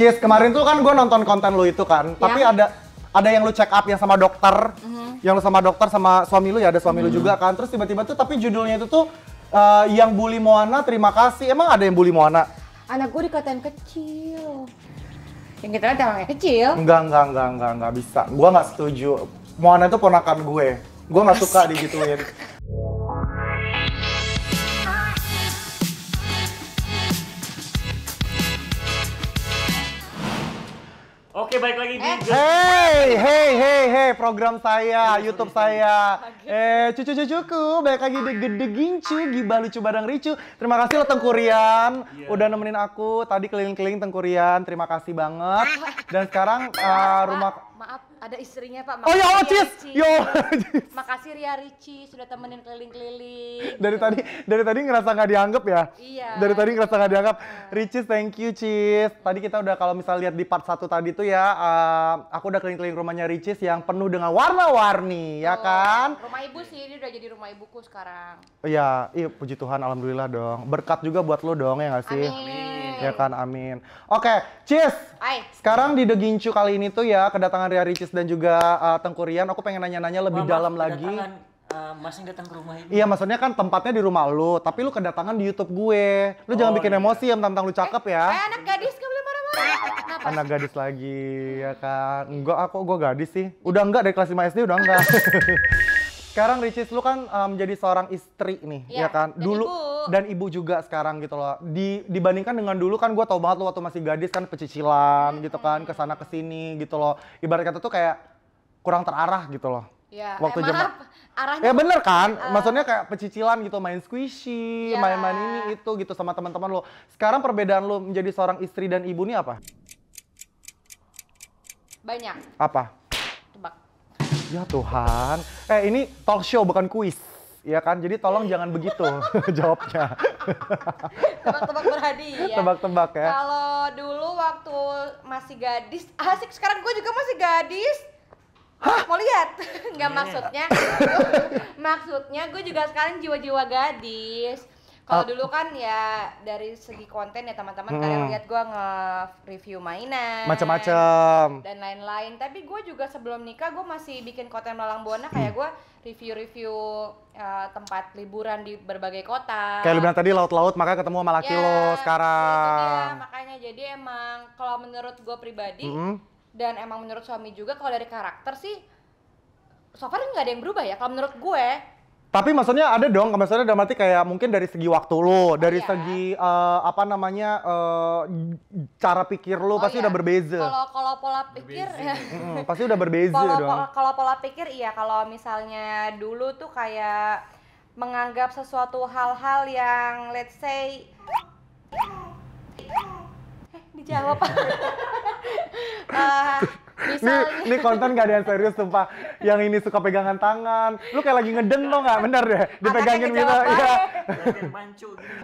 Cis, kemarin tuh kan gue nonton konten lu itu kan, ya. tapi iya. ada ada yang lu check up yang sama dokter, uh mhm. -huh. yang lu sama dokter sama suami lu ya ada suami mm -hmm. lu mhm. juga kan. Terus tiba-tiba tuh tapi judulnya itu tuh uh, yang bully Moana terima kasih. Emang ada yang bully Moana? Anak gue dikatain kecil. Yang kita lihat orangnya kecil. Enggak, enggak, enggak, enggak, enggak bisa. Gue nggak setuju. Moana itu ponakan gue. Gue nggak suka digituin. Oke, baik lagi di eh. Hey, hey, hey, hey, program saya, YouTube saya. Eh, cucu-cucuku, baik lagi di Gede Gincu, Gibah Lucu Badang Ricu. Terima kasih lo Tengkurian, iya. udah nemenin aku tadi keliling-keliling Tengkurian. Terima kasih banget. Dan sekarang eh, rumah ada istrinya Pak. Makasih oh ya, Allah, oh, ya, Cis. Yo. Makasih Ria ya, Ricci sudah temenin keliling-keliling. Dari gitu. tadi dari tadi ngerasa nggak dianggap ya? Iya. Dari tadi ngerasa nggak dianggap. Uh. Iya. Ricis, thank you Cis. Tadi kita udah kalau misal lihat di part 1 tadi tuh ya, uh, aku udah keliling-keliling rumahnya Ricis yang penuh dengan warna-warni, oh, ya kan? Rumah ibu sih, ini udah jadi rumah ibuku sekarang. Oh, iya, iya puji Tuhan alhamdulillah dong. Berkat juga buat lo dong ya nggak sih? Amin. Ya kan, amin. Oke, okay, Cis. Hai. Sekarang di The Gincu kali ini tuh ya kedatangan Ria Ricis Chris dan juga uh, Tengkurian, aku pengen nanya-nanya lebih Mama, dalam lagi. Uh, datang ke rumah ini. Iya, maksudnya kan tempatnya di rumah lu, tapi lu kedatangan di YouTube gue. Lu oh, jangan bikin iya. emosi ya tentang lu cakep ya. eh, ya. Eh, anak gadis gak boleh marah-marah. anak gadis lagi ya kan. Enggak, aku gua gadis sih. Udah enggak dari kelas 5 SD udah enggak. sekarang Ricis lu kan eh, menjadi um, seorang istri nih ya, ya kan dan dulu ibu. dan ibu juga sekarang gitu loh di dibandingkan dengan dulu kan gue tau banget lu waktu masih gadis kan pecicilan hmm. gitu kan ke sana ke sini gitu loh ibarat kata tuh kayak kurang terarah gitu loh ya, waktu eh, maaf, arahnya ya bener kan uh, maksudnya kayak pecicilan gitu main squishy main iya. main-main ini itu gitu sama teman-teman lo sekarang perbedaan lo menjadi seorang istri dan ibu nih apa banyak apa Ya Tuhan. Eh ini talk show bukan kuis. Ya kan, jadi tolong jangan begitu jawabnya. Tebak-tebak berhadiah. Tebak-tebak ya. Kalau dulu waktu masih gadis, asik sekarang gue juga masih gadis. Hah? Mau lihat? Enggak iya. maksudnya. maksudnya gue juga sekarang jiwa-jiwa gadis. Kalau oh. dulu kan ya dari segi konten ya teman-teman hmm. kalian lihat gue nge-review mainan macam-macam dan lain-lain. Tapi gue juga sebelum nikah gue masih bikin konten melalang Buana hmm. kayak gue review-review uh, tempat liburan di berbagai kota. Kayak lu tadi laut-laut maka ketemu sama laki ya, lo sekarang. Ya, makanya jadi emang kalau menurut gue pribadi hmm. dan emang menurut suami juga kalau dari karakter sih so far nggak ada yang berubah ya kalau menurut gue tapi maksudnya ada dong, maksudnya dalam arti kayak mungkin dari segi waktu lo, oh, dari iya. segi uh, apa namanya uh, cara pikir lo oh, pasti iya. udah berbeza. Kalau kalau pola pikir, ya. hmm, pasti udah berbeza kalo, dong. Kalau pola pikir iya, kalau misalnya dulu tuh kayak menganggap sesuatu hal-hal yang let's say dijawab. uh, Ini, ini konten gak ada yang serius sumpah. Yang ini suka pegangan tangan. Lu kayak lagi ngeden tau gak? Bener deh. Dipegangin iya. gitu. Iya.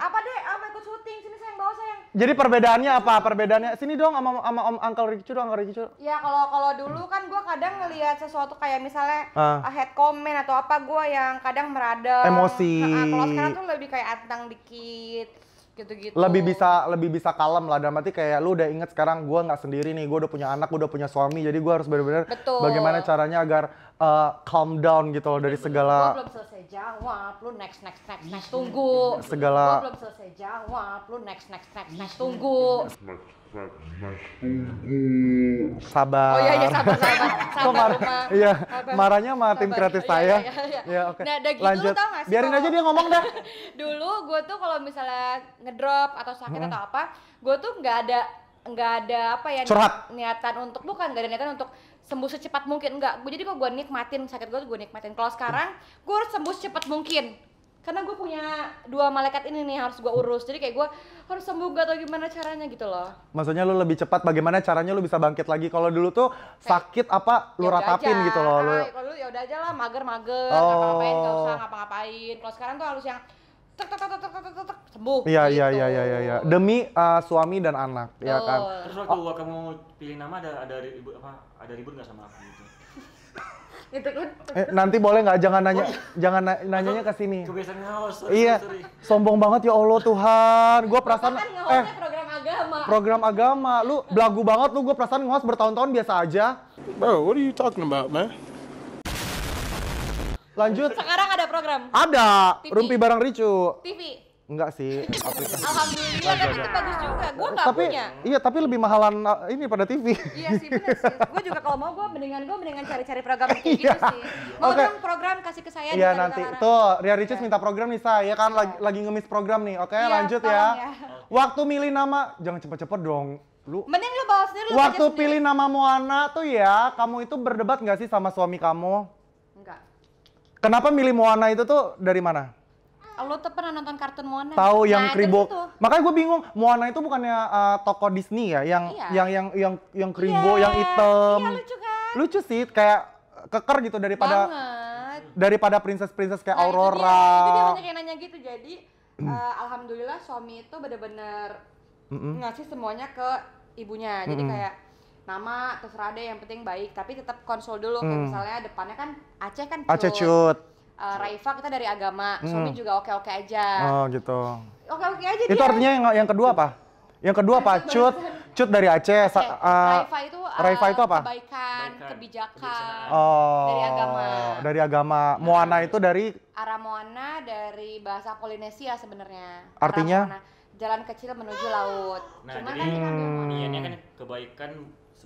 apa deh? Apa ikut syuting? Sini sayang bawa sayang. Jadi perbedaannya apa? Perbedaannya sini dong sama sama Om Uncle Ricky dong, Uncle Ricky Ya kalau kalau dulu kan gue kadang ngelihat sesuatu kayak misalnya uh. head comment atau apa gue yang kadang meradang. Emosi. Nah, kalau sekarang tuh lebih kayak atang dikit gitu-gitu lebih bisa lebih bisa kalem lah dalam mati kayak lu udah inget sekarang gue nggak sendiri nih gue udah punya anak gue udah punya suami jadi gue harus benar-benar bagaimana caranya agar uh, calm down gitu loh dari iya, segala gue belum selesai jawab lu next next next next tunggu segala gue belum selesai jawab lu next next next next tunggu sabar. Oh iya iya sabar sabar. sabar iya, marahnya sama tim kreatif iya, saya. Iya, iya, iya. oke. Nah, dari gitu Lanjut. Dulu, tau gak Biarin aja dia ngomong dah. dulu gue tuh kalau misalnya ngedrop atau sakit hmm. atau apa, gue tuh nggak ada nggak ada apa ya Curhat. niatan untuk bukan nggak ada niatan untuk sembuh secepat mungkin enggak gue jadi kok gue nikmatin sakit gue gue nikmatin kalau sekarang gue harus sembuh secepat mungkin karena gue punya dua malaikat ini nih harus gue urus jadi kayak gue harus sembuh gak atau gimana caranya gitu loh maksudnya lu lebih cepat bagaimana caranya lu bisa bangkit lagi kalau dulu tuh sakit apa lu yaudah ratapin aja. gitu loh lu kalau dulu ya udah aja lah mager-mager oh. ngapa-ngapain gak usah ngapa-ngapain kalau sekarang tuh harus yang tek tek tek tek tek tek sembuh. Iya iya gitu. iya iya iya ya. demi uh, suami dan anak oh. ya kan. Terus waktu oh. kamu pilih nama ada ada ribut apa ada ribut nggak sama aku gitu? gitu kan. Eh, nanti boleh nggak jangan nanya oh, iya. jangan na nanyanya ke sini. Kebiasaan ngawas. Iya. Sorry. Sombong banget ya Allah Tuhan. Gua perasaan kan eh program agama. Program agama. Lu belagu banget lu gua perasaan ngawas bertahun-tahun biasa aja. Bro, what are you talking about, man? Lanjut. Sekarang ada program. Ada. Rumpi barang ricu. TV. Enggak sih, aplikasi. Alhamdulillah, kan itu bagus juga. Gue gak tapi, punya. Iya, tapi lebih mahalan eh, ini pada TV. iya sih, bener sih. Gue juga kalau mau gue mendingan gue mendingan cari-cari program kayak gitu iya. sih. Mau okay. dong program kasih ke saya. Iya nanti. Karang. Tuh, Ria Ricis iya. minta program nih saya kan iya. lagi, lagi ngemis program nih. Oke, okay, lanjut ya. ya. Waktu milih nama, jangan cepet-cepet dong lu mending lu bawa sendiri lu waktu sendiri. pilih nama Moana tuh ya kamu itu berdebat gak sih sama suami kamu Enggak. kenapa milih Moana itu tuh dari mana Lo tuh pernah nonton kartun Moana? Tahu nah, yang kribo. Makanya gue bingung, Moana itu bukannya uh, eh, toko Disney ya, yang iya. yang yang yang yang iya. kribo, yeah. yang hitam. Iya, lucu kan? Lucu sih, kayak keker gitu daripada Banget. daripada princess-princess kayak nah, Aurora. Itu dia, itu dia nanya gitu. Jadi uh, alhamdulillah suami itu bener-bener mm -hmm. ngasih semuanya ke ibunya. Jadi mm -hmm. kayak nama terserah deh yang penting baik tapi tetap konsol dulu hmm. kayak misalnya depannya kan Aceh kan cut. Aceh cut uh, Raifa kita dari agama, hmm. suami juga oke-oke aja. Oh gitu. Oke-oke aja. Itu artinya yang yang kedua apa? Yang kedua apa? Cut, cut dari Aceh. Okay. Uh, eh, Raifa itu uh, Raifa itu apa? Kebaikan, kebaikan, kebijakan. Oh. Dari agama. Dari agama. Moana itu dari Aramoana Moana dari bahasa Polinesia sebenarnya. Artinya? Aramoana, jalan kecil menuju laut. Nah, Cuma jadi, kan, kan hmm. Ya, kan kebaikan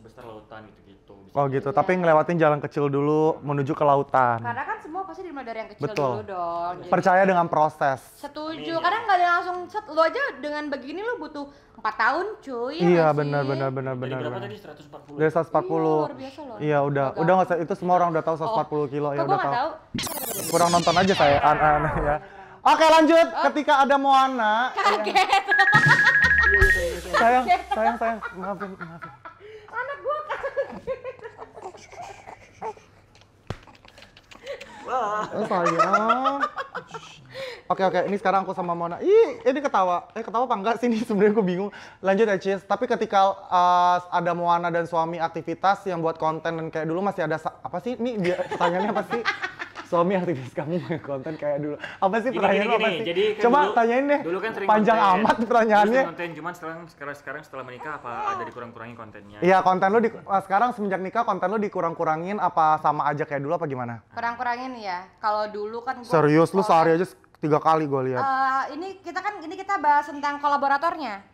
sebesar lautan gitu-gitu. Oh gitu, tapi ngelewatin jalan kecil dulu menuju ke lautan. Karena kan semua pasti dimulai dari yang kecil Betul. dulu dong. Betul. Percaya dengan proses. Setuju, Amin. karena nggak ada langsung set lo aja dengan begini lo butuh 4 tahun cuy. Ya iya benar benar benar benar. Dari berapa benar. tadi 140? Dari 140. Iya, iya udah. Agak. Udah nggak itu semua orang udah tahu 140 oh. kilo ya udah tahu. tahu. Kurang nonton aja saya an-an ya. Oke lanjut, oh. ketika ada Moana. Kaget. Ya. sayang, sayang, sayang, maafin, maafin. Oh, sayang. Oke oke, ini sekarang aku sama Mona. Ih, ini ketawa. Eh ketawa apa enggak sih ini sebenarnya aku bingung. Lanjut ya Cis. Tapi ketika uh, ada Moana dan suami aktivitas yang buat konten dan kayak dulu masih ada apa sih? Ini dia tanyanya apa sih? suami aktivis kamu main konten kayak dulu. Apa sih pertanyaan apa Jadi kan Coba dulu, tanyain deh. Dulu kan panjang konten, ya. amat pertanyaannya. konten cuman sekarang sekarang setelah menikah apa ada dikurang-kurangin kontennya? Iya, konten lo di eh, sekarang semenjak nikah konten lu dikurang-kurangin apa sama aja kayak dulu apa gimana? Kurang-kurangin ya. Kalau dulu kan gua Serius lu sehari kan- aja tiga kali gue lihat. Uh, ini kita kan ini kita bahas tentang kolaboratornya.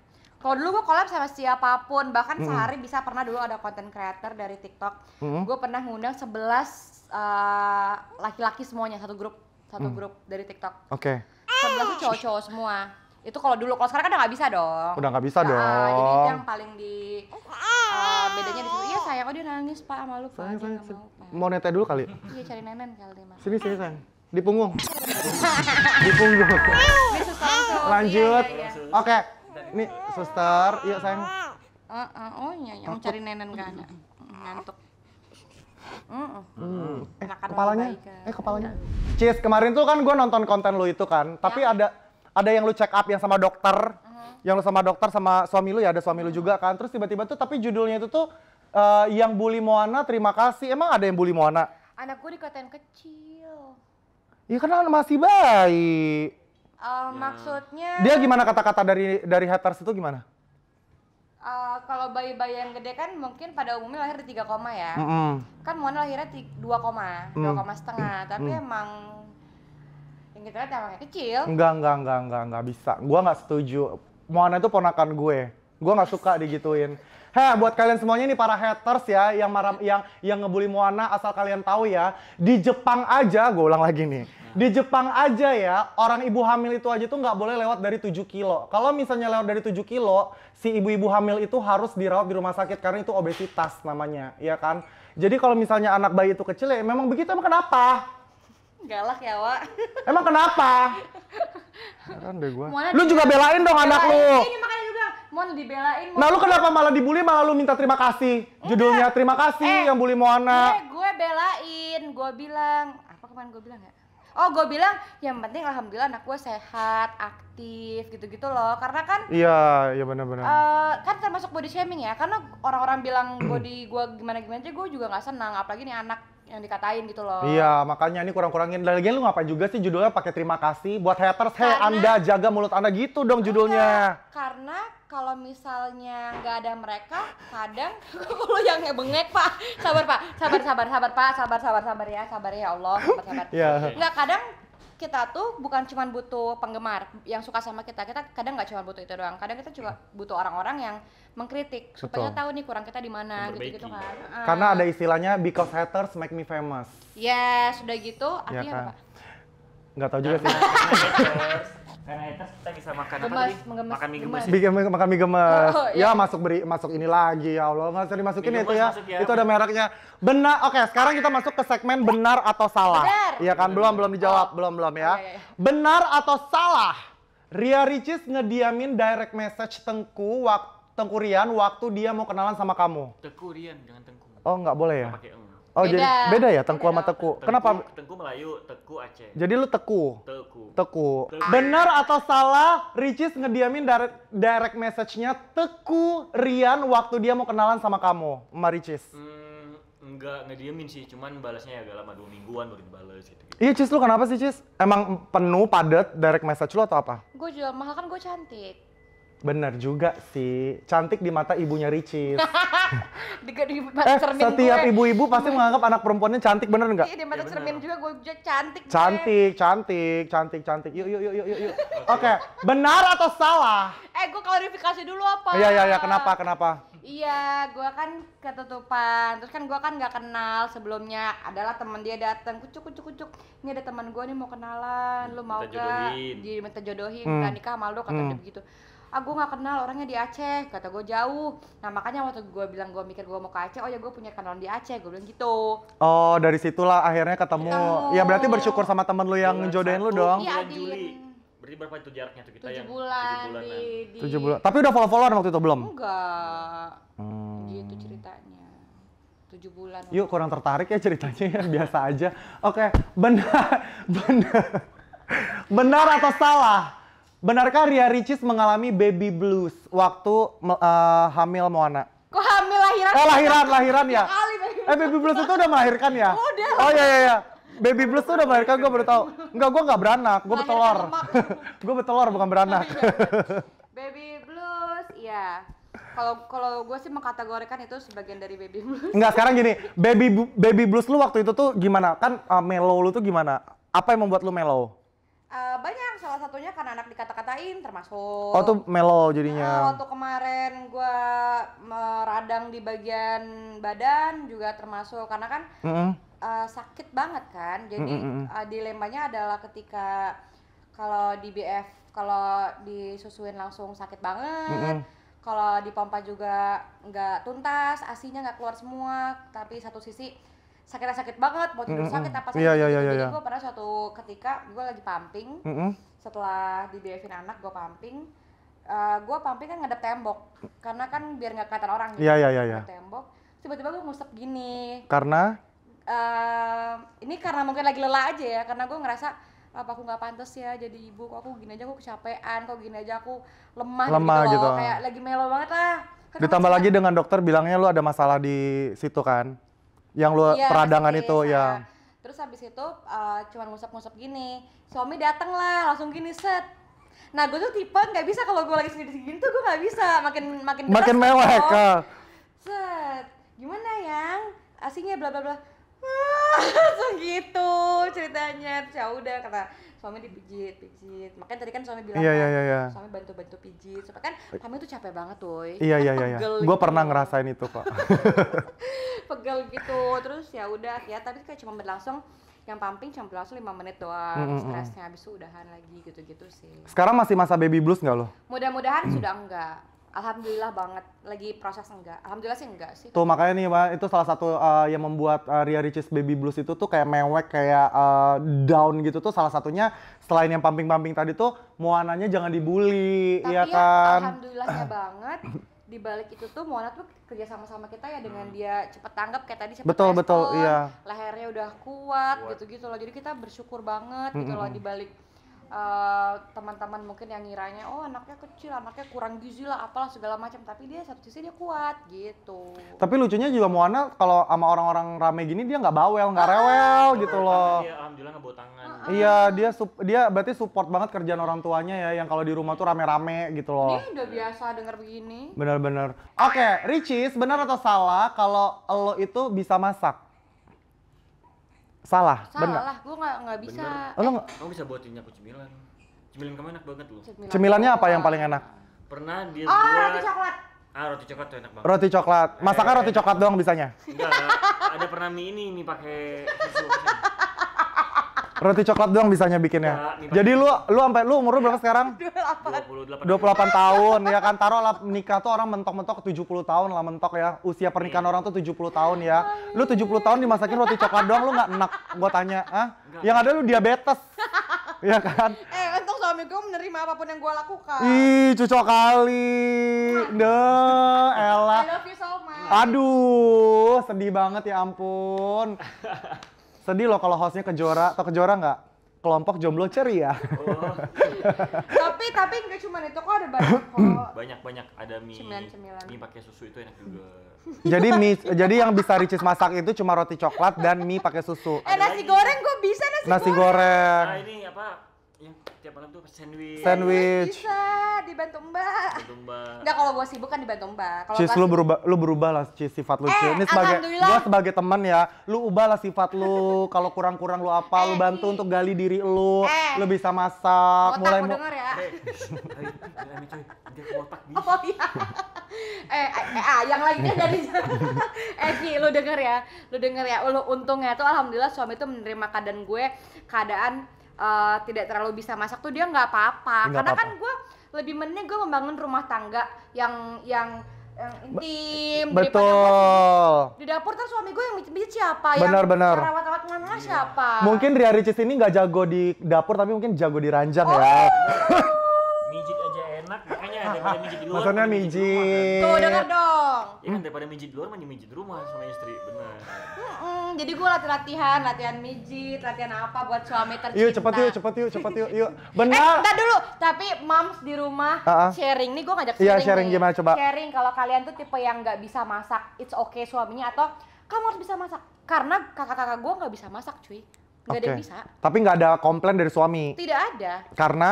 Kalau dulu gue collab sama siapapun, bahkan mm -hmm. sehari bisa pernah dulu ada konten creator dari TikTok. Mm -hmm. Gue pernah ngundang 11 Eh, laki-laki uh, semuanya satu grup satu hmm. grup dari TikTok. Oke. Okay. tuh cowok-cowok semua. Itu kalau dulu kalau sekarang kan udah nggak bisa dong. Udah nggak bisa nah, dong. Jadi itu yang paling di uh, bedanya di situ. Iya sayang, oh dia nangis pak malu lu pak. mau, nete dulu kali. Iya cari nenen kali mas. Sini sini sayang. Di punggung. di punggung. Iya, Lanjut. Iya, iya, iya. Oke. Okay. Nih suster, yuk sayang. Uh, uh, oh iya, yang nenek nenen kan. Ngantuk. Mm Eh, Enakan kepalanya, kan? eh kepalanya. Cheers, kemarin tuh kan gue nonton konten lu itu kan, tapi ya. ada ada yang lu check up yang sama dokter, uh mm-hmm. -huh. yang lu sama dokter sama suami lu ya ada suami uh -huh. lu juga kan, terus tiba-tiba tuh tapi judulnya itu tuh uh, yang bully Moana terima kasih, emang ada yang bully Moana? Anak gue dikatain kecil. iya karena masih bayi. Uh, ya. Maksudnya? Dia gimana kata-kata dari dari haters itu gimana? Uh, kalau bayi-bayi yang gede kan mungkin pada umumnya lahir di 3 koma ya. Mm -hmm. Kan Mona lahirnya 2 koma, mm. koma setengah. Tapi mm. emang yang kita lihat emangnya kecil. Enggak, enggak, enggak, enggak, enggak bisa. Gua nggak setuju. Mona itu ponakan gue. Gue nggak suka digituin. Heh, buat kalian semuanya nih para haters ya yang marah yang yang ngebully Moana asal kalian tahu ya, di Jepang aja gue ulang lagi nih. Di Jepang aja ya, orang ibu hamil itu aja tuh nggak boleh lewat dari 7 kilo. Kalau misalnya lewat dari 7 kilo, si ibu-ibu hamil itu harus dirawat di rumah sakit karena itu obesitas namanya, ya kan? Jadi kalau misalnya anak bayi itu kecil ya memang begitu emang kenapa? Galak ya, Wak. Emang kenapa? Heran deh gua. lu juga belain dong belain. anak lu. Ini makanya Mon dibelain. Mon. Nah lu kenapa malah dibully malah lu minta terima kasih? Enggak. Judulnya terima kasih eh, yang bully Moana. Gue, eh, gue belain, gue bilang apa kemarin gue bilang ya? Oh gue bilang yang penting alhamdulillah anak gue sehat, aktif gitu-gitu loh. Karena kan. Iya, iya benar-benar. Uh, kan termasuk body shaming ya. Karena orang-orang bilang body gue gimana-gimana aja gue juga nggak senang. Apalagi nih anak yang dikatain gitu loh. Iya, makanya ini kurang-kurangin. Dan lagian lu ngapain juga sih judulnya pakai terima kasih buat haters, hey Anda jaga mulut Anda" gitu dong judulnya. Enggak, karena kalau misalnya nggak ada mereka kadang kalau yang bengek pak sabar pak sabar sabar sabar pak sabar sabar sabar ya sabar ya Allah sabar sabar yeah. nggak kadang kita tuh bukan cuma butuh penggemar yang suka sama kita kita kadang nggak cuma butuh itu doang kadang kita juga butuh orang-orang yang mengkritik Betul. supaya tahu nih kurang kita di mana gitu gitu kan ah. karena ada istilahnya because haters make me famous yes, sudah gitu ya artinya ya kan? apa nggak tahu juga sih karena haters ya, kita bisa makan gemas, tadi? makan mie gemas. makan mie gemas. Oh, iya. Ya masuk beri masuk ini lagi ya Allah. Enggak usah dimasukin ya, itu ya. ya. Itu ada mereknya. Benar. Oke, okay, sekarang kita masuk ke segmen benar atau salah. Benar. Iya kan? Belum belum dijawab, belum belum ya. Oh, iya, iya. Benar atau salah? Ria Ricis ngediamin direct message Tengku waktu Tengkurian waktu dia mau kenalan sama kamu. Tengkurian, jangan Tengku. Oh, nggak boleh ya? Pakai Oh beda. jadi beda ya tengku sama teku. teku. Kenapa? Tengku Melayu, teku Aceh. Jadi lu teku. Teku. Teku. Benar atau salah? Ricis ngediamin direct, direct message-nya teku Rian waktu dia mau kenalan sama kamu, sama Ricis. Hmm, enggak ngediamin sih, cuman balasnya ya agak lama dua mingguan baru dibales gitu. Iya, Cis lu kenapa sih, Cis? Emang penuh padat direct message lu atau apa? Gue jual mahal kan gue cantik. Bener juga sih. Cantik di mata ibunya Ricis. di, di mata eh, setiap ibu-ibu pasti menganggap anak perempuannya cantik bener nggak? Iya, di mata ya, cermin bener. juga gue juga cantik. Cantik, gue. cantik, cantik, cantik. Yuk, yuk, yuk, yuk, yuk. Oke, okay. benar atau salah? Eh, gue klarifikasi dulu apa? Iya, iya, iya. Kenapa, kenapa? Iya, gue kan ketutupan. Terus kan gue kan nggak kenal sebelumnya. Adalah teman dia datang, kucuk, kucuk, kucuk. Ini ada teman gue nih mau kenalan. Lu mau minta gak? Jodohin. Jadi minta jodohin, hmm. nikah sama lu, kata hmm. dia begitu ah gue nggak kenal orangnya di Aceh kata gue jauh nah makanya waktu gue bilang gue mikir gue mau ke Aceh oh ya gue punya kenalan di Aceh gue bilang gitu oh dari situlah akhirnya ketemu, ketemu. ya berarti bersyukur sama temen lu yang jodohin lu dong iya, di... Juli berarti berapa itu jaraknya tuh kita 7 yang bulan, Tujuh bulan di, di... 7 bulan tapi udah follow followan waktu itu belum enggak hmm. gitu ceritanya tujuh bulan. Yuk kurang tertarik ya ceritanya ya, biasa aja. Oke, okay. benar benar benar atau salah? Benarkah Ria Ricis mengalami baby blues waktu uh, hamil Moana? Kok hamil lahiran? Oh lahiran, lahiran ya. Kali, baby eh baby blues itu udah melahirkan ya? Udah. Oh iya iya iya. Baby blues itu udah melahirkan gue baru tau. Enggak, gue gak beranak, gue bertelur. gue bertelur bukan beranak. Oh, iya. baby blues, iya. Kalau kalau gue sih mengkategorikan itu sebagian dari baby blues. Enggak, sekarang gini, baby baby blues lu waktu itu tuh gimana? Kan uh, mellow lu tuh gimana? Apa yang membuat lu mellow? Uh, banyak salah satunya karena anak dikata-katain termasuk oh tuh melo jadinya uh, waktu kemarin gue meradang di bagian badan juga termasuk karena kan mm -hmm. uh, sakit banget kan jadi mm -hmm. uh, dilemanya adalah ketika kalau di BF kalau disusuin langsung sakit banget mm -hmm. kalau dipompa juga nggak tuntas asinya nggak keluar semua tapi satu sisi sakit-sakit banget mau tidur mm -hmm. sakit apa iya, sakit. Iya, iya, iya, Jadi gue pernah suatu ketika gue lagi pumping, mm -hmm. setelah dibiayain anak gue pumping, uh, eh, gue pumping kan ngadep tembok karena kan biar nggak kelihatan orang gitu. Iya iya, iya iya. tembok, tiba-tiba gue ngusap gini. Karena? Uh, ini karena mungkin lagi lelah aja ya, karena gue ngerasa apa aku nggak pantas ya jadi ibu kok aku gini aja aku kecapean kok gini aja aku lemah, gitu lemah gitu, gitu kayak lagi melo banget lah Kenapa ditambah lagi dengan dokter bilangnya lu ada masalah di situ kan yang lu iya, ya, peradangan itu nah. ya terus habis itu uh, cuman ngusap-ngusap gini suami dateng lah langsung gini set nah gue tuh tipe nggak bisa kalau gue lagi sendiri segini tuh gue nggak bisa makin makin deras makin mewah ya set gimana yang aslinya bla bla bla langsung gitu ceritanya terus ya udah kata suami dipijit pijit makanya tadi kan suami bilang iya, iya, kan, iya, iya. suami bantu bantu pijit supaya kan kami tuh capek banget tuh iya iya kan iya, iya. gue gitu. pernah ngerasain itu kok pegel gitu terus ya udah ya tapi kayak cuma berlangsung yang pumping cuma berlangsung lima menit doang mm -hmm. stresnya habis itu udahan lagi gitu gitu sih sekarang masih masa baby blues nggak lo mudah-mudahan sudah enggak Alhamdulillah banget. Lagi proses enggak? Alhamdulillah sih enggak sih. Tuh makanya nih Mbak, itu salah satu uh, yang membuat uh, Ria Ricis Baby Blues itu tuh kayak mewek, kayak uh, down gitu tuh salah satunya selain yang pamping-pamping tadi tuh Moananya jangan dibully, Tapi iya ya, kan. Alhamdulillah ya banget di balik itu tuh Moana tuh kerja sama sama kita ya dengan dia cepet tanggap kayak tadi cepet betul respon, betul iya lehernya udah kuat gitu-gitu loh jadi kita bersyukur banget mm -hmm. gitu loh di balik teman eh, teman-teman mungkin yang ngiranya oh anaknya kecil anaknya kurang gizi lah apalah segala macam tapi dia satu sisi dia kuat gitu tapi lucunya juga Moana kalau sama orang-orang rame gini dia nggak bawel nggak ah, rewel ah, gitu loh dia alhamdulillah nggak bawa tangan ah, ah. iya dia dia berarti support banget kerjaan orang tuanya ya yang kalau di rumah tuh rame-rame gitu loh ini udah biasa denger begini bener-bener oke okay, Ricis benar atau salah kalau lo itu bisa masak Salah, Salah, bener. Salah, gue gak, gak bisa. Bener. lo gak? Kamu bisa buat aku cemilan. Cemilan kamu enak banget loh. Cemilan, Cemilannya apa yang paling enak? Pernah dia oh, buat... roti coklat. Ah, roti coklat tuh enak banget. Roti coklat. Masakan eh, roti coklat doang bisanya? Enggak, ada pernah mie ini, mie pakai susu. Roti coklat doang bisanya bikinnya. Ya, Jadi lu lu sampai lu umur lu berapa sekarang? 28. 28 tahun ya kan taruh lah nikah tuh orang mentok-mentok 70 tahun lah mentok ya. Usia pernikahan iya. orang tuh 70 tahun ya. Lu 70 tahun dimasakin roti coklat doang lu nggak enak. Gua tanya, ah? Yang ada lu diabetes. Iya kan? Eh, untung suami gue menerima apapun yang gue lakukan. Ih, cocok kali. Nah. Deh, Ella. I love you so much. Aduh, sedih banget ya ampun. Sedih loh kalau hostnya kejora, atau kejora nggak? Kelompok jomblo ceria. Oh. tapi tapi nggak cuma itu kok ada banyak kok. Banyak banyak ada mie. Cemilan cemilan. Mie pakai susu itu enak juga. jadi mie, jadi yang bisa Ricis masak itu cuma roti coklat dan mie pakai susu. Eh nasi goreng gue bisa nasi, nasi goreng. goreng. Nah ini apa malam tuh sandwich. Sandwich. Bisa dibantu Mbak. Dibantu Mbak. Enggak kalau gue sibuk kan dibantu Mbak. Kalau Cis lu berubah lu berubah lah Cis sifat lu. Eh, Ini sebagai gua sebagai teman ya, lu ubah lah sifat lu. kalau kurang-kurang lu apa, eh, lu bantu untuk gali diri lu. Eh. Lu bisa masak, otak mulai mau denger ya. Eh, oh iya. eh, eh, eh, ah, yang lainnya dari Eh, Ci, lu denger ya. Lu denger ya. Lu untungnya tuh alhamdulillah suami tuh menerima keadaan gue keadaan uh, tidak terlalu bisa masak tuh dia nggak apa-apa karena apa -apa. kan gue lebih menit gue membangun rumah tangga yang yang yang intim betul di dapur kan suami gue yang bisa siapa benar, yang benar. rawat-rawat iya. siapa mungkin Ria Ricis ini nggak jago di dapur tapi mungkin jago di ranjang ya oh! daripada mijit di luar. Motornya mijit. Kan? Tuh denger dong. Iya kan daripada mijit di luar mending mijit di rumah sama istri, bener. jadi gue latihan-latihan, latihan mijit, latihan apa buat suami tercinta. Yuk cepet yuk, cepet yuk, cepet yuk, yuk. Eh, Benar. Eh, ntar dulu, tapi moms di rumah ah, ah. sharing nih gue ngajak iya, sharing. Iya sharing nih. gimana coba? Sharing kalau kalian tuh tipe yang nggak bisa masak, it's okay suaminya atau kamu harus bisa masak karena kakak-kakak gue nggak bisa masak cuy Gak okay. ada yang bisa tapi nggak ada komplain dari suami tidak ada karena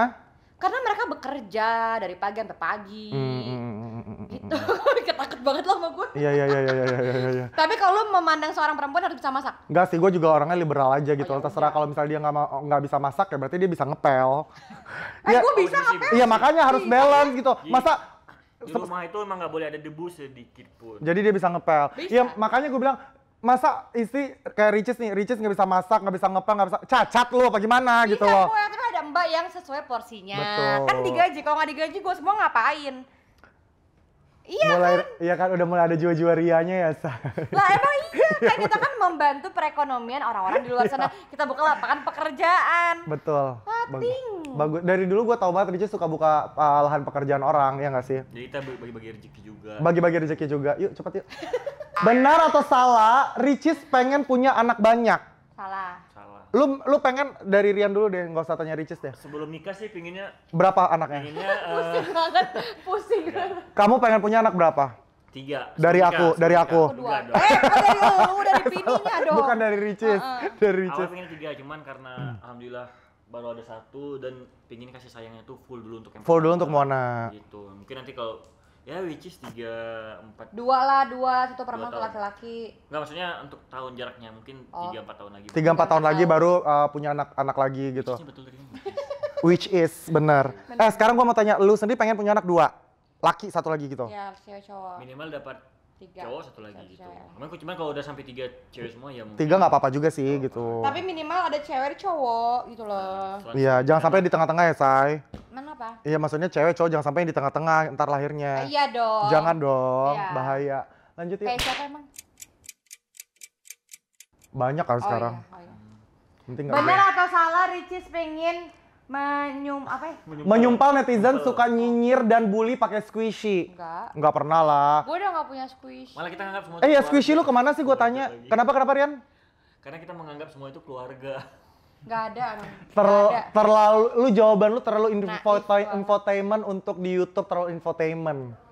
karena mereka bekerja dari pagi sampai pagi hmm, hmm, hmm, hmm gitu ketakut banget loh sama gue iya iya iya iya iya iya iya, iya. tapi kalau memandang seorang perempuan harus bisa masak enggak sih gue juga orangnya liberal aja gitu oh, ya, terserah kalau misalnya dia nggak nggak bisa masak ya berarti dia bisa ngepel eh ya, gue bisa ngepel iya makanya harus iya. balance gitu masa di rumah itu emang nggak boleh ada debu sedikit pun. Jadi dia bisa ngepel. Iya makanya gue bilang masa istri kayak Ricis nih, Ricis nggak bisa masak, nggak bisa ngepel, nggak bisa cacat lu apa gimana iya, gitu loh hamba yang sesuai porsinya. Betul. Kan digaji, kalau nggak digaji gue semua ngapain? Iya mulai, kan? Iya kan udah mulai ada jiwa-jiwa rianya ya, Sa. Lah emang iya, kayak kita kan membantu perekonomian orang-orang di luar iya. sana. kita buka lapangan pekerjaan. Betul. Bagus. Bagus. Dari dulu gue tau banget Ricis suka buka uh, lahan pekerjaan orang, ya nggak sih? Jadi kita bagi-bagi rezeki juga. Bagi-bagi rezeki juga. Yuk cepet yuk. Benar atau salah, Ricis pengen punya anak banyak? Salah. Lu lu pengen dari Rian dulu deh, nggak usah tanya Riches deh. Sebelum nikah sih pinginnya berapa anaknya? Pinginnya uh... pusing eh, banget, pusing. Kamu pengen punya anak berapa? Tiga. Dari aku, dari aku. Dua. Eh, dari lu, dari bininya dong. Bukan dari Riches uh -uh. dari Riches Aku pengen tiga, cuman karena hmm. alhamdulillah baru ada satu dan pingin kasih sayangnya tuh full dulu untuk yang full dulu untuk Mona. Gitu. Mungkin nanti kalau ya which is tiga empat dua lah dua satu perempuan satu laki-laki nggak maksudnya untuk tahun jaraknya mungkin oh. tiga oh. empat tahun lagi tiga empat tahun lagi baru uh, punya anak anak lagi gitu betul which is benar eh sekarang gua mau tanya lu sendiri pengen punya anak dua laki satu lagi gitu ya cowok minimal dapat tiga cowok satu lagi satu gitu cuman cuman kalau udah sampai tiga cewek semua ya mungkin tiga nggak apa-apa juga sih oh, gitu tapi minimal ada cewek cowok gitu loh nah, iya jangan sampai di tengah-tengah ya say mana apa iya maksudnya cewek cowok jangan sampai di tengah-tengah ntar lahirnya eh, iya dong jangan dong iya. bahaya lanjut ya kayak siapa emang banyak kan oh, sekarang iya. Oh, iya. Bener atau salah Ricis pengen menyum apa ya? Menyumpal, Menyumpal netizen suka nyinyir dan bully pakai squishy. Enggak. Enggak pernah lah. Gue udah enggak punya squishy. Malah kita nganggap semua. Eh ya squishy lu kemana sih gue tanya? Lagi. Kenapa kenapa Rian? Karena kita menganggap semua itu keluarga. Gak ada. Ter ada. Terlalu lu jawaban lu terlalu nah, infotainment infotainment untuk di YouTube terlalu infotainment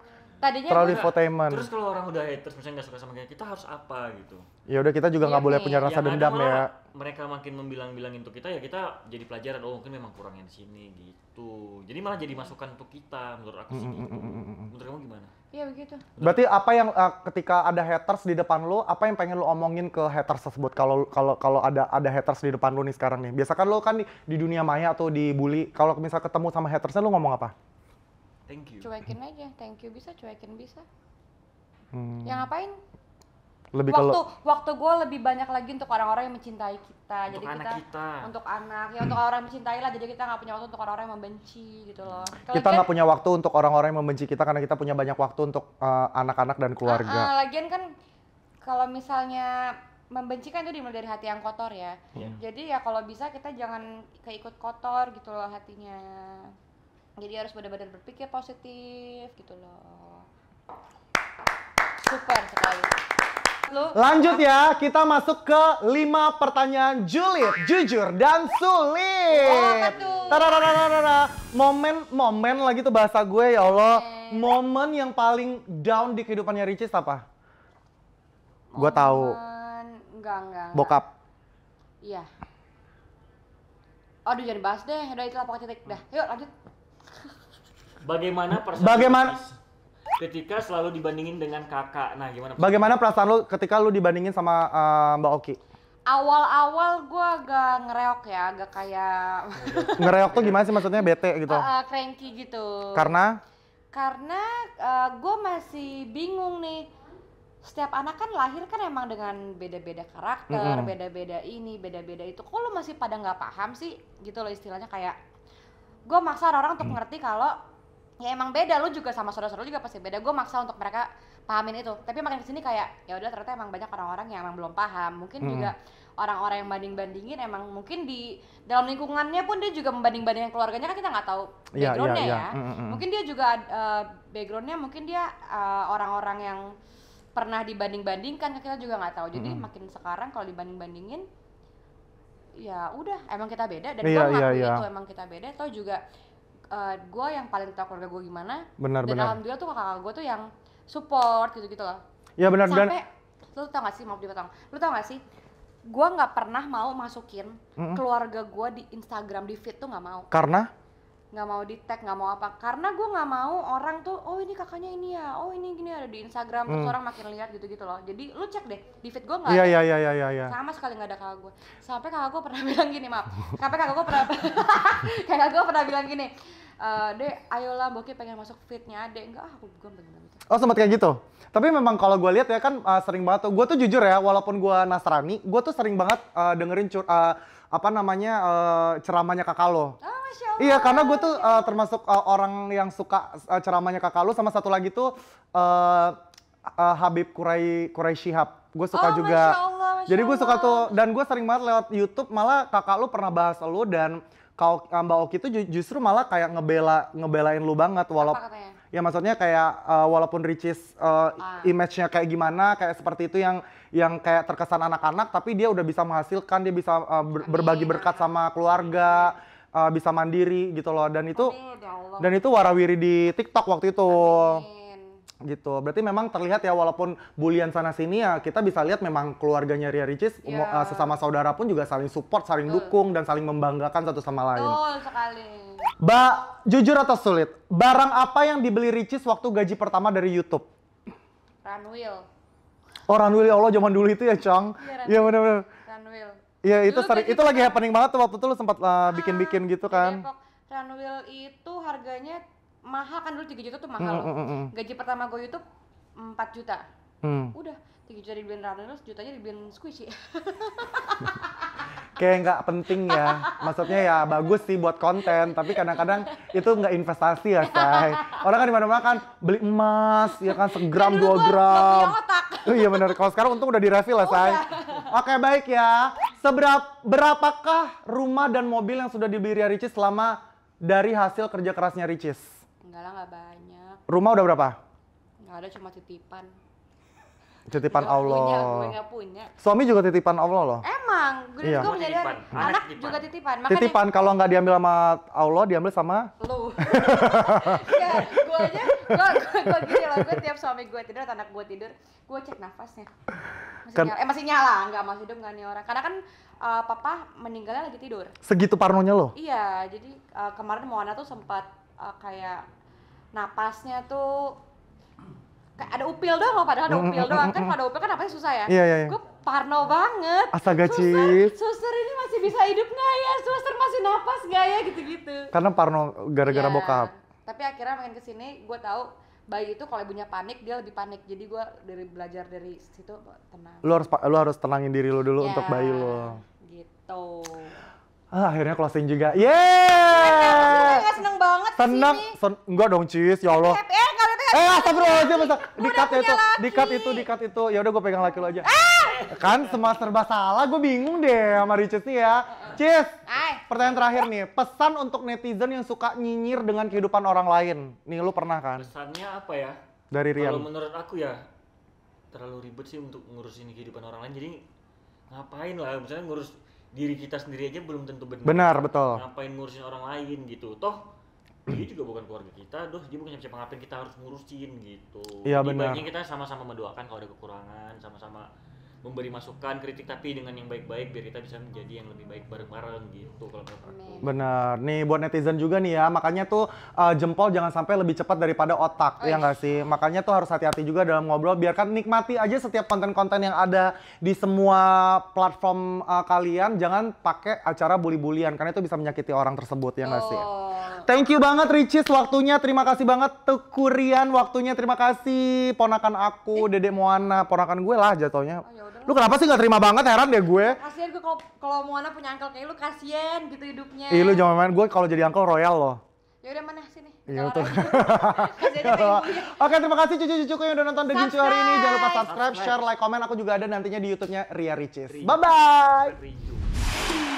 tadinya terlalu infotainment terus kalau orang udah haters misalnya nggak suka sama kita kita harus apa gitu ya udah kita juga iya nggak boleh punya rasa ya, dendam ya mereka makin membilang bilang untuk kita ya kita jadi pelajaran oh mungkin memang kurangnya di sini gitu jadi malah jadi masukan untuk kita menurut aku sih gitu. menurut kamu gimana iya begitu berarti apa yang uh, ketika ada haters di depan lo apa yang pengen lo omongin ke haters tersebut kalau kalau kalau ada ada haters di depan lo nih sekarang nih biasa kan lo kan di, di dunia maya atau dibully kalau misal ketemu sama hatersnya lo ngomong apa thank you cuekin aja thank you bisa cuekin bisa hmm. yang ngapain lebih waktu kalo... waktu gue lebih banyak lagi untuk orang-orang yang mencintai kita untuk jadi anak kita, kita untuk anak ya untuk orang yang mencintai lah jadi kita nggak punya waktu untuk orang-orang yang membenci gitu loh kalo kita nggak punya waktu untuk orang-orang yang membenci kita karena kita punya banyak waktu untuk eh, anak-anak uh, dan keluarga uh, uh, lagian kan kalau misalnya membenci kan itu dimulai dari hati yang kotor ya yeah. jadi ya kalau bisa kita jangan keikut kotor gitu loh hatinya jadi harus benar-benar berpikir positif gitu loh super sekali Lu, lanjut ya kita masuk ke lima pertanyaan julid jujur dan sulit oh, Tararararara. momen momen lagi tuh bahasa gue ya Allah momen yang paling down di kehidupannya Ricis apa gue tahu enggak, enggak, enggak. bokap iya aduh jadi bahas deh udah itu lah pokoknya dah yuk lanjut Bagaimana perasaan Bagaimana ketika selalu dibandingin dengan kakak? Nah, gimana? Perasaan Bagaimana perasaan lu ketika lu dibandingin sama uh, Mbak Oki? Awal-awal gue agak ngereok ya, agak kayak ngereok tuh gimana sih maksudnya bete gitu? Uh, uh, cranky gitu. Karena? Karena uh, gue masih bingung nih setiap anak kan lahir kan emang dengan beda-beda karakter, beda-beda mm -hmm. ini, beda-beda itu. Kok lu masih pada nggak paham sih gitu loh istilahnya kayak gue maksa orang, -orang untuk mm. ngerti kalau ya emang beda lu juga sama saudara-saudara juga pasti beda gue maksa untuk mereka pahamin itu tapi makin kesini kayak ya udah ternyata emang banyak orang-orang yang emang belum paham mungkin hmm. juga orang-orang yang banding-bandingin emang mungkin di dalam lingkungannya pun dia juga membanding-bandingkan keluarganya kan kita nggak tahu iya, iya, backgroundnya yeah, yeah, yeah. ya mm-hmm. mungkin dia juga uh, backgroundnya mungkin dia orang eh, orang-orang yang pernah dibanding-bandingkan kan kita juga nggak tahu jadi mm-hmm. makin sekarang kalau dibanding-bandingin ya udah emang kita beda dan yeah, gue yeah, yeah. itu emang kita beda atau juga uh, eh, gue yang paling tahu keluarga gue gimana benar, dan benar. alhamdulillah tuh kakak gue tuh yang support gitu gitu loh ya benar sampai dan... lu tau gak sih maaf dipotong lu tau gak sih gue nggak pernah mau masukin mm -hmm. keluarga gue di Instagram di feed tuh nggak mau karena nggak mau di tag nggak mau apa karena gue nggak mau orang tuh oh ini kakaknya ini ya oh ini gini ya. ada di Instagram hmm. terus orang makin lihat gitu gitu loh jadi lu cek deh di feed gue nggak yeah, iya yeah, yeah, yeah, iya. sama sekali nggak ada kakak gue sampai kakak gue pernah bilang gini maaf sampai kakak gue pernah kakak gue pernah bilang gini Uh, dek ayolah Boki pengen masuk fitnya dek enggak aku ah, gue pengen gitu oh sempat kayak gitu tapi memang kalau gue lihat ya kan uh, sering banget tuh gue tuh jujur ya walaupun gue nasrani gue tuh sering banget uh, dengerin cur uh, apa namanya uh, ceramahnya kakak lo. Oh, iya, karena gue tuh uh, termasuk uh, orang yang suka uh, ceramahnya kakak lo sama satu lagi tuh uh, uh, Habib Kurai Kurai Shihab. Gue suka oh, juga. Masya Allah, Masya Jadi gue suka tuh dan gue sering banget lewat YouTube malah kakak lo pernah bahas lo dan kau Mbak Oki tuh justru malah kayak ngebela ngebelain lu banget walaupun ya maksudnya kayak uh, walaupun Ricis uh, ah. image-nya kayak gimana kayak seperti itu yang yang kayak terkesan anak-anak tapi dia udah bisa menghasilkan dia bisa uh, ber berbagi berkat sama keluarga uh, bisa mandiri gitu loh dan itu ya dan itu warawiri di TikTok waktu itu gitu berarti memang terlihat ya walaupun bulian sana sini ya kita bisa lihat memang keluarganya Ria Ricis yeah. Iya. sesama saudara pun juga saling support saling Betul. dukung dan saling membanggakan satu sama lain Betul sekali Mbak jujur atau sulit barang apa yang dibeli Ricis waktu gaji pertama dari YouTube Runwheel Oh Ranwil ya Allah zaman dulu itu ya Cong. Iya ya, benar-benar. Ranwil. Iya itu dulu sering, itu lagi happening banget tuh waktu itu lu sempat bikin eh, ah, bikin-bikin gitu kan. Ranwil itu harganya mahal kan dulu 3 juta tuh mahal. Mm, mm, mm, mm. Gaji pertama gue YouTube 4 juta. Hmm. Udah, 3 juta dibeliin Runner, jutanya dibeliin squishy. kayak nggak penting ya. Maksudnya ya bagus sih buat konten, tapi kadang-kadang itu nggak investasi ya, say. Orang kan dimana mana kan beli emas, ya kan segram dua gram. Oh iya bener, kalau sekarang untung udah direfill ya, say. Oke baik ya. Seberapa berapakah rumah dan mobil yang sudah dibeli Ria Ricis selama dari hasil kerja kerasnya Ricis? Enggak lah, nggak banyak. Rumah udah berapa? Nggak ada, cuma titipan titipan gak Allah. Punya, gue gak punya. Suami juga titipan Allah loh. Emang, gue iya. juga menjadi anak, titipan. juga titipan. Makanya titipan kalau nggak diambil sama Allah, diambil sama lu. Iya, gue aja gue gue gini gue tiap suami gue tidur anak gue tidur, gue cek nafasnya. Masih kan, nyala. Eh masih nyala, nggak masih hidup nggak nih orang. Karena kan uh, papa meninggalnya lagi tidur. Segitu parnonya loh. Iya, jadi uh, kemarin Moana tuh sempat uh, kayak napasnya tuh ada upil doang loh padahal ada upil doang kan pada upil kan apa susah ya iya, iya, iya. gue parno banget astaga suster, suster ini masih bisa hidup nggak ya suster masih nafas nggak ya gitu-gitu karena parno gara-gara yeah. bokap tapi akhirnya makin kesini gue tahu bayi itu kalau ibunya panik dia lebih panik jadi gue dari belajar dari situ tenang lu harus lu harus tenangin diri lu dulu yeah. untuk bayi lo gitu Ah, akhirnya closing juga. Yeay! Seneng banget Seneng. Sen enggak dong, Cis. Ya Allah. Happy Eh, astagfirullahaladzim, di cut itu, di cut itu, di cut itu. Ya udah gue pegang laki lo aja. Eh! Kan semua serba salah, gue bingung deh sama Ricis nih ya. Cis, pertanyaan terakhir nih. Pesan untuk netizen yang suka nyinyir dengan kehidupan orang lain. Nih lu pernah kan? Pesannya apa ya? Dari Rian. Kalau menurut aku ya, terlalu ribet sih untuk ngurusin kehidupan orang lain. Jadi ngapain lah, misalnya ngurus diri kita sendiri aja belum tentu benar. Benar, betul. Ngapain ngurusin orang lain gitu. Toh dia hmm. juga bukan keluarga kita, doh dia bukan siapa ngapain kita harus ngurusin gitu. Iya benar. kita sama-sama mendoakan kalau ada kekurangan, sama-sama memberi masukan, kritik tapi dengan yang baik-baik biar kita bisa menjadi yang lebih baik bareng-bareng gitu kalau menurut aku. Benar. Nih buat netizen juga nih ya, makanya tuh uh, jempol jangan sampai lebih cepat daripada otak, Ayuh. ya nggak sih? Makanya tuh harus hati-hati juga dalam ngobrol, biarkan nikmati aja setiap konten-konten yang ada di semua platform uh, kalian, jangan pakai acara bully-bulian karena itu bisa menyakiti orang tersebut, ya nggak oh. sih? Thank you banget Ricis waktunya. Terima kasih banget Tekurian waktunya. Terima kasih ponakan aku, eh. Dede Moana, ponakan gue lah jatuhnya. Oh, ya lu kenapa sih gak terima banget heran deh gue. Kasihan gue kalau kalau Moana punya angkel kayak lu kasihan gitu hidupnya. Iya, lu jangan main gue kalau jadi angkel royal loh. Ya udah mana sini. Iya tuh. Oke, terima kasih cucu-cucuku yang udah nonton The Gincu hari ini. Jangan lupa subscribe, subscribe, share, like, komen. Aku juga ada nantinya di YouTube-nya Ria Ricis. Bye bye.